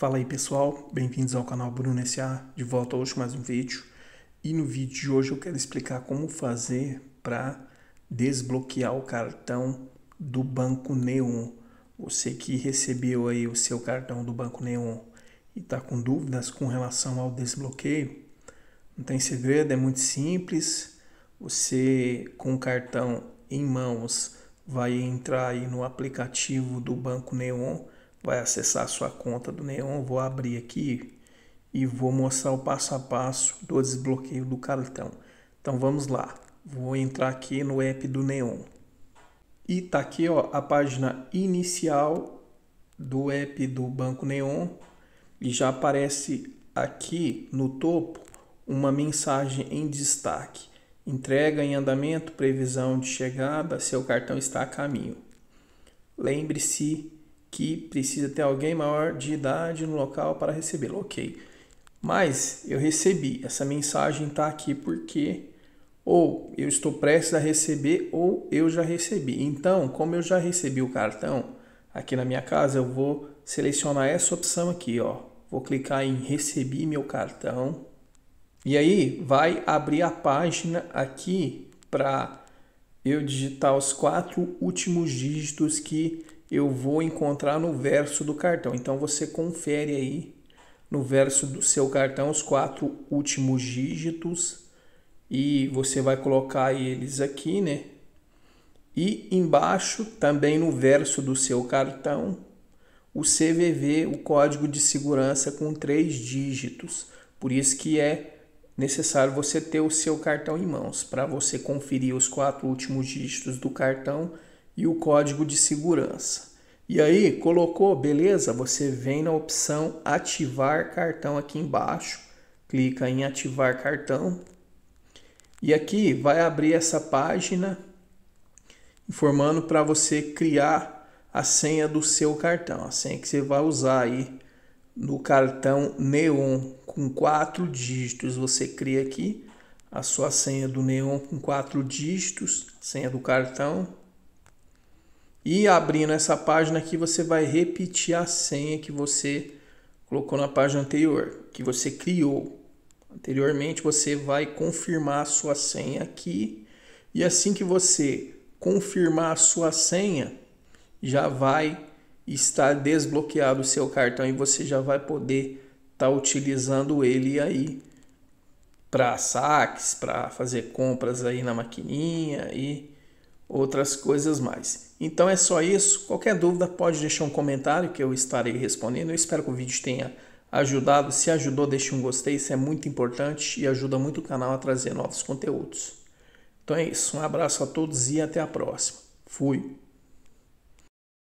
Fala aí pessoal, bem-vindos ao canal Bruno S.A. De volta hoje mais um vídeo. E no vídeo de hoje eu quero explicar como fazer para desbloquear o cartão do Banco Neon. Você que recebeu aí o seu cartão do Banco Neon e está com dúvidas com relação ao desbloqueio, não tem segredo, é muito simples. Você com o cartão em mãos vai entrar aí no aplicativo do Banco Neon vai acessar a sua conta do Neon, vou abrir aqui e vou mostrar o passo a passo do desbloqueio do cartão. Então vamos lá, vou entrar aqui no app do Neon. E tá aqui ó, a página inicial do app do Banco Neon e já aparece aqui no topo uma mensagem em destaque. Entrega em andamento, previsão de chegada, seu cartão está a caminho. Lembre-se que precisa ter alguém maior de idade no local para recebê-lo. Ok. Mas eu recebi, essa mensagem está aqui porque ou eu estou prestes a receber ou eu já recebi. Então, como eu já recebi o cartão aqui na minha casa, eu vou selecionar essa opção aqui, ó. Vou clicar em recebi meu cartão. E aí vai abrir a página aqui para eu digitar os quatro últimos dígitos que eu vou encontrar no verso do cartão. Então você confere aí no verso do seu cartão os quatro últimos dígitos e você vai colocar eles aqui, né? E embaixo, também no verso do seu cartão, o CVV, o código de segurança com três dígitos. Por isso que é necessário você ter o seu cartão em mãos para você conferir os quatro últimos dígitos do cartão e o código de segurança. E aí, colocou, beleza? Você vem na opção ativar cartão aqui embaixo, clica em ativar cartão. E aqui vai abrir essa página informando para você criar a senha do seu cartão, a senha que você vai usar aí no cartão Neon com quatro dígitos. Você cria aqui a sua senha do Neon com quatro dígitos, senha do cartão. E abrindo essa página aqui, você vai repetir a senha que você colocou na página anterior, que você criou. Anteriormente, você vai confirmar a sua senha aqui. E assim que você confirmar a sua senha, já vai estar desbloqueado o seu cartão e você já vai poder estar tá utilizando ele aí para saques, para fazer compras aí na maquininha e outras coisas mais. Então é só isso. Qualquer dúvida pode deixar um comentário que eu estarei respondendo. Eu espero que o vídeo tenha ajudado. Se ajudou, deixe um gostei, isso é muito importante e ajuda muito o canal a trazer novos conteúdos. Então é isso. Um abraço a todos e até a próxima. Fui.